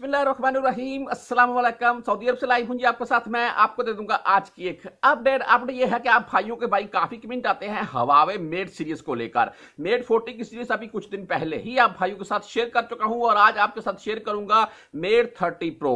बसमीम असलम सऊदी अरब से लाइव हूँ जी आपके साथ मैं आपको दे दूंगा आज की एक अपडेट अपडेट ये है कि आप भाइयों के भाई काफी कमेंट आते हैं हवावे मेड सीरीज को लेकर मेड 40 की सीरीज अभी कुछ दिन पहले ही आप भाइयों के साथ शेयर कर चुका हूँ और आज आपके साथ शेयर करूंगा मेड 30 प्रो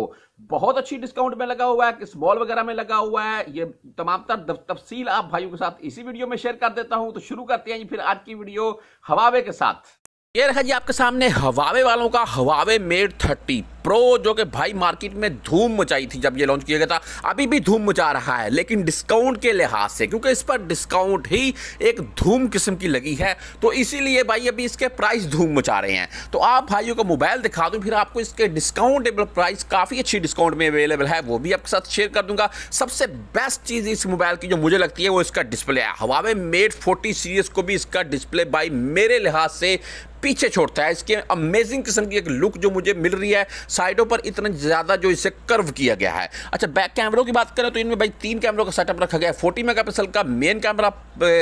बहुत अच्छी डिस्काउंट में लगा हुआ है किस मॉल वगैरह में लगा हुआ है ये तमाम तर तफसील आप भाइयों के साथ इसी वीडियो में शेयर कर देता हूँ तो शुरू करते हैं फिर आज की वीडियो हवावे के साथ ये रखा जी आपके सामने हवावे वालों का हवावे मेड थर्टी प्रो जो कि भाई मार्केट में धूम मचाई थी जब ये लॉन्च किया गया था अभी भी धूम मचा रहा है लेकिन डिस्काउंट के लिहाज से क्योंकि इस पर डिस्काउंट ही एक धूम किस्म की लगी है तो इसीलिए भाई अभी इसके प्राइस धूम मचा रहे हैं तो आप भाइयों को मोबाइल दिखा दूँ फिर आपको इसके डिस्काउंटेबल प्राइस काफ़ी अच्छी डिस्काउंट में अवेलेबल है वो भी आपके साथ शेयर कर दूंगा सबसे बेस्ट चीज़ इस मोबाइल की जो मुझे लगती है वो इसका डिस्प्ले है हवावे मेड फोर्टी सीरीज़ को भी इसका डिस्प्ले भाई मेरे लिहाज से पीछे छोड़ता है इसके अमेजिंग किस्म की एक लुक जो मुझे मिल रही है साइडों पर इतना ज़्यादा जो इसे कर्व किया गया है अच्छा बैक कैमरों की बात करें तो इनमें भाई तीन कैमरों का सेटअप रखा गया है फोर्टी मेगा का मेन कैमरा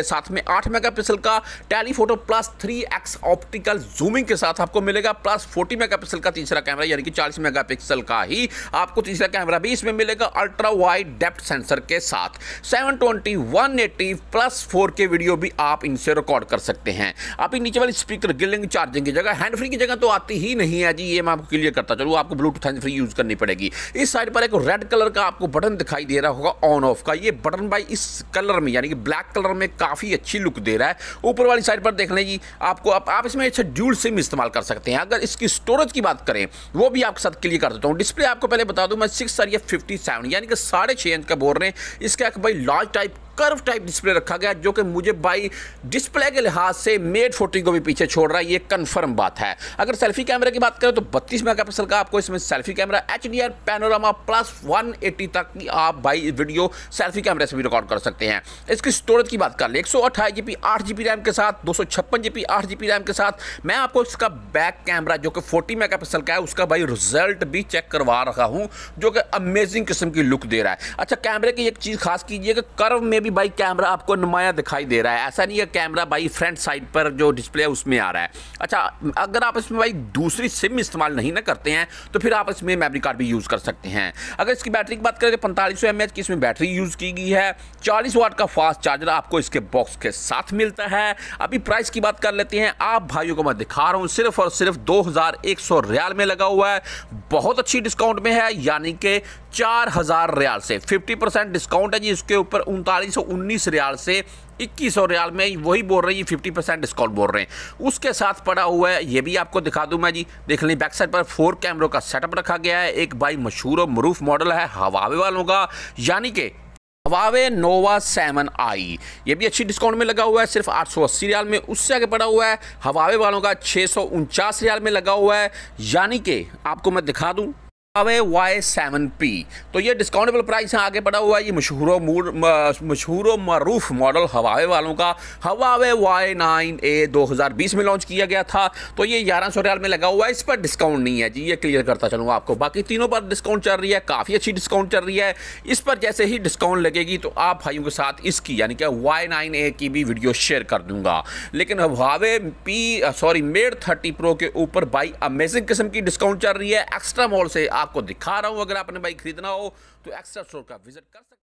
साथ में आठ मेगापिक्सल का telephoto plus three X optical zooming के साथ आपको मिलेगा प्लस फोर्टी मेगा का तीसरा कैमरा यानी कि चालीस मेगापिक्सल का ही आपको तीसरा कैमरा भी इसमें मिलेगा अल्ट्रा वाइड डेप्थ सेंसर के साथ seven twenty one eighty plus four K video भी आप इनसे रिकॉर्ड कर सकते हैं आप नीचे वाली स्पीकर गिलिंग चार्जिंग की जगह हैंड फ्री की जगह तो आती ही नहीं है जी ये मैं आपको क्लियर करता चलूँ आपको ब्लूटूथ हैंड फ्री यूज़ करनी पड़ेगी इस साइड पर एक रेड कलर का आपको बटन दिखाई दे रहा होगा ऑन ऑफ का ये बटन बाई इस कलर में यानी कि ब्लैक कलर में काफ़ी अच्छी लुक दे रहा है ऊपर वाली साइड पर देख लें जी आपको आप, आप इसमें अच्छा ड्यूल सिम इस्तेमाल कर सकते हैं अगर इसकी स्टोरेज की बात करें वो भी आपके साथ क्लियर कर देता हूँ डिस्प्ले आपको पहले बता दूँ मैं सिक्स सर या फिफ्टी सेवन यानी कि साढ़े छः इंच का बोल रहे हैं इसका एक भाई large type curve type display रखा गया जो कि मुझे बाई डिस्प्ले के लिहाज से मेड फोर्टीन को भी पीछे छोड़ रहा है ये कन्फर्म बात है अगर सेल्फी कैमरे की बात करें तो बत्तीस मेगापिक्सल का आपको इसमें selfie camera H D R panorama plus one eighty तक की आप भाई वीडियो सेल्फी कैमरे से भी रिकॉर्ड कर सकते हैं इसकी स्टोरेज की बात कर ले एक सौ अट्ठाईस जी बी आठ जी बी रैम के साथ दो सौ छप्पन जी पी आठ जी बी रैम के साथ मैं आपको इसका बैक कैमरा जो कि फोर्टी मेगा पिक्सल का है उसका भाई रिजल्ट भी चेक करवा रहा हूँ जो कि अमेजिंग किस्म की लुक दे रहा है अच्छा कैमरे की एक चीज़ खास कीजिए कि कर्व में भी भाई कैमरा आपको नुमाया दिखाई दे रहा है ऐसा नहीं है कैमरा भाई फ्रंट साइड पर जो डिस्प्ले है उसमें आ रहा है अच्छा अगर आप इसमें भाई दूसरी सिम इस्तेमाल नहीं ना करते हैं तो फिर आप इसमें मेमरी कार्ड भी यूज़ कर सकते हैं अगर इसकी बैटरी की बात करें तो पैंतालीस सौ की इसमें बैटरी यूज़ की गई है चालीस वाट का फास्ट चार्जर आपको इसके बॉक्स के साथ मिलता है अभी प्राइस की बात कर लेते हैं आप भाइयों को मैं दिखा रहा हूँ सिर्फ और सिर्फ दो रियाल में लगा हुआ है बहुत अच्छी डिस्काउंट में है यानी कि चार हज़ार रियाल से फिफ्टी परसेंट डिस्काउंट है जी इसके ऊपर उनतालीस 319 रियाल से 2100 रियाल में वही बोल रहे हैं फिफ्टी परसेंट डिस्काउंट बोल रहे हैं उसके साथ पड़ा हुआ है ये भी आपको दिखा दूं मैं जी देख लें बैक साइड पर फोर कैमरों का सेटअप रखा गया है एक भाई मशहूर और मरूफ मॉडल है हवावे वालों का यानी कि हवावे नोवा सेवन आई ये भी अच्छी डिस्काउंट में लगा हुआ है सिर्फ 880 रियाल में उससे आगे पड़ा हुआ है हवावे वालों का छः रियाल में लगा हुआ है यानी कि आपको मैं दिखा दूँ अवे वाई सेवन पी तो ये डिस्काउंटेबल प्राइस है आगे बढ़ा हुआ है ये मशहूर मशहूर मरूफ मॉडल हवावे वालों का हवावे वाई नाइन ए दो हज़ार बीस में लॉन्च किया गया था तो ये ग्यारह सौ रियाल में लगा हुआ है इस पर डिस्काउंट नहीं है जी ये क्लियर करता चलूँगा आपको बाकी तीनों पर डिस्काउंट चल रही है काफ़ी अच्छी डिस्काउंट चल रही है इस पर जैसे ही डिस्काउंट लगेगी तो आप भाइयों के साथ इसकी यानी कि वाई नाइन ए की भी वीडियो शेयर कर दूंगा लेकिन Huawei P sorry mate thirty pro के ऊपर बाई अमेजिंग किस्म की डिस्काउंट चल रही है एक्स्ट्रा मॉल से आप आपको दिखा रहा हूँ अगर आपने बाइक खरीदना हो तो एक्स्ट्रा स्टोर का विजिट कर सकते